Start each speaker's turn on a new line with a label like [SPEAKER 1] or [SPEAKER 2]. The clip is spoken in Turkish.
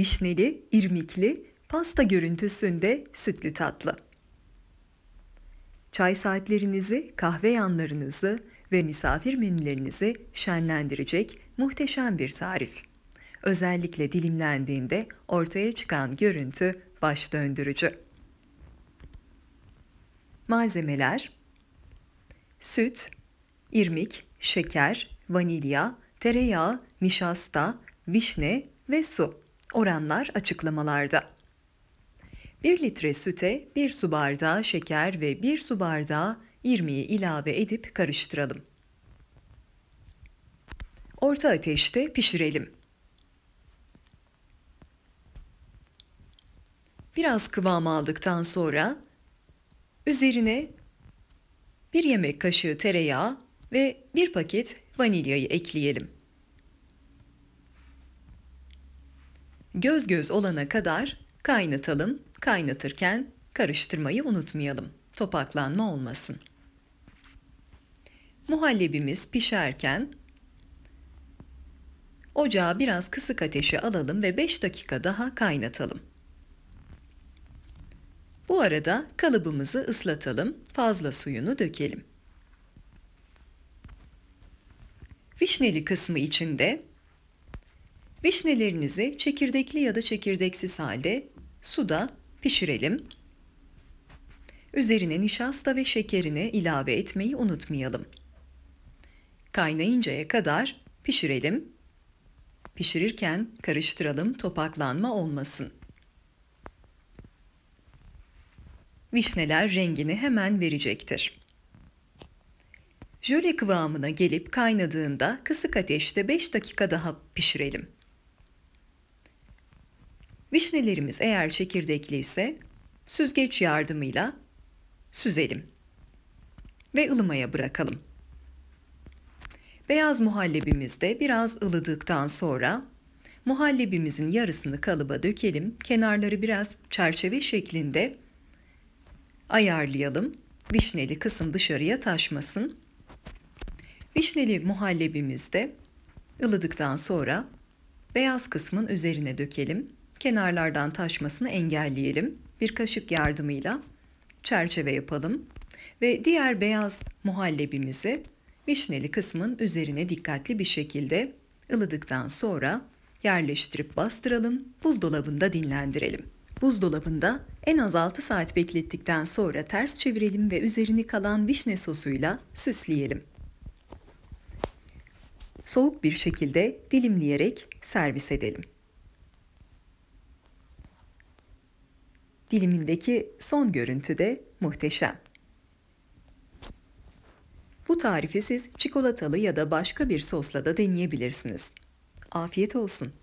[SPEAKER 1] vişneli, irmikli, pasta görüntüsünde sütlü tatlı. Çay saatlerinizi, kahve yanlarınızı ve misafir menülerinizi şenlendirecek muhteşem bir tarif. Özellikle dilimlendiğinde ortaya çıkan görüntü baş döndürücü. Malzemeler Süt, irmik, şeker, vanilya, tereyağı, nişasta, vişne ve su. Oranlar açıklamalarda. 1 litre süte 1 su bardağı şeker ve 1 su bardağı irmiği ilave edip karıştıralım. Orta ateşte pişirelim. Biraz kıvam aldıktan sonra üzerine 1 yemek kaşığı tereyağı ve 1 paket vanilyayı ekleyelim. Göz göz olana kadar kaynatalım, kaynatırken karıştırmayı unutmayalım. Topaklanma olmasın. Muhallebimiz pişerken ocağı biraz kısık ateşe alalım ve 5 dakika daha kaynatalım. Bu arada kalıbımızı ıslatalım, fazla suyunu dökelim. Vişneli kısmı içinde Vişnelerinizi çekirdekli ya da çekirdeksiz halde suda pişirelim. Üzerine nişasta ve şekerini ilave etmeyi unutmayalım. Kaynayıncaya kadar pişirelim. Pişirirken karıştıralım topaklanma olmasın. Vişneler rengini hemen verecektir. Jöle kıvamına gelip kaynadığında kısık ateşte 5 dakika daha pişirelim. Vişnelerimiz eğer çekirdekli ise süzgeç yardımıyla süzelim ve ılımaya bırakalım. Beyaz muhallebimiz de biraz ılıdıktan sonra muhallebimizin yarısını kalıba dökelim. Kenarları biraz çerçeve şeklinde ayarlayalım. Vişneli kısım dışarıya taşmasın. Vişneli muhallebimiz de ılıdıktan sonra beyaz kısmın üzerine dökelim. Kenarlardan taşmasını engelleyelim. Bir kaşık yardımıyla çerçeve yapalım. Ve diğer beyaz muhallebimizi vişneli kısmın üzerine dikkatli bir şekilde ılıdıktan sonra yerleştirip bastıralım, buzdolabında dinlendirelim. Buzdolabında en az 6 saat beklettikten sonra ters çevirelim ve üzerini kalan vişne sosuyla süsleyelim. Soğuk bir şekilde dilimleyerek servis edelim. dilimindeki son görüntü de muhteşem. Bu tarifi siz çikolatalı ya da başka bir sosla da deneyebilirsiniz. Afiyet olsun.